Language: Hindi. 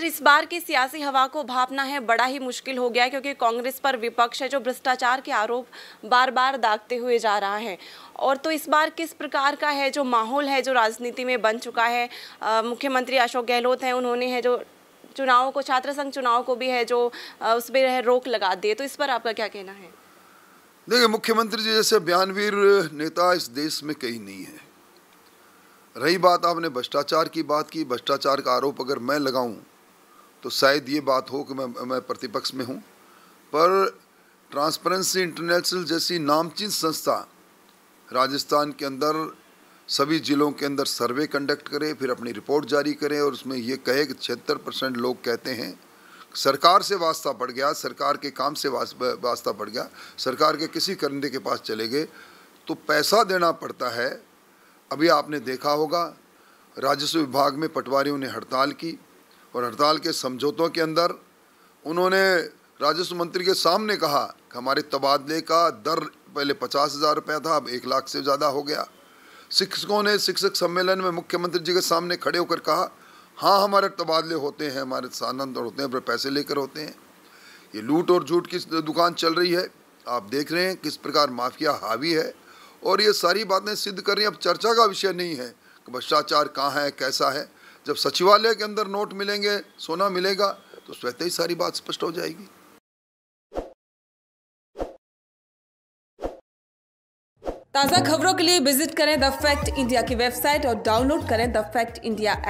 मात्र इस बार की सियासी हवा को भापना है बड़ा ही मुश्किल हो गया है क्योंकि कांग्रेस पर विपक्ष है जो भ्रष्टाचार के आरोप बार बार दागते हुए जा रहा है और तो इस बार किस प्रकार का है जो माहौल है जो राजनीति में बन चुका है मुख्यमंत्री अशोक गहलोत हैं उन्होंने है जो चुनाव को छात्र संघ चुनाव को भी है जो उस पर रोक लगा दी तो इस पर आपका क्या कहना है देखिए मुख्यमंत्री जी जैसे बयानवीर नेता इस देश में कहीं नहीं है रही बात आपने भ्रष्टाचार की बात की भ्रष्टाचार का आरोप अगर मैं लगाऊं तो शायद ये बात हो कि मैं मैं प्रतिपक्ष में हूँ पर ट्रांसपेरेंसी इंटरनेशनल जैसी नामचीन संस्था राजस्थान के अंदर सभी ज़िलों के अंदर सर्वे कंडक्ट करे फिर अपनी रिपोर्ट जारी करे और उसमें ये कहे कि छिहत्तर परसेंट लोग कहते हैं सरकार से वास्ता पड़ गया सरकार के काम से वास्ता पड़ गया सरकार के किसी करंदे के पास चले गए तो पैसा देना पड़ता है अभी आपने देखा होगा राजस्व विभाग में पटवारियों ने हड़ताल की और हड़ताल के समझौतों के अंदर उन्होंने राजस्व मंत्री के सामने कहा कि हमारे तबादले का दर पहले पचास हज़ार रुपया था अब एक लाख से ज़्यादा हो गया शिक्षकों ने शिक्षक सम्मेलन में मुख्यमंत्री जी के सामने खड़े होकर कहा हाँ हमारे तबादले होते हैं हमारे और होते हैं पर पैसे लेकर होते हैं ये लूट और झूठ की दुकान चल रही है आप देख रहे हैं किस प्रकार माफिया हावी है और ये सारी बातें सिद्ध कर रही हैं अब चर्चा का विषय नहीं है कि भ्रष्टाचार कहाँ है कैसा है जब सचिवालय के अंदर नोट मिलेंगे सोना मिलेगा तो स्वतः ही सारी बात स्पष्ट हो जाएगी ताज़ा खबरों के लिए विजिट करें द फैक्ट इंडिया की वेबसाइट और डाउनलोड करें द फैक्ट इंडिया ऐप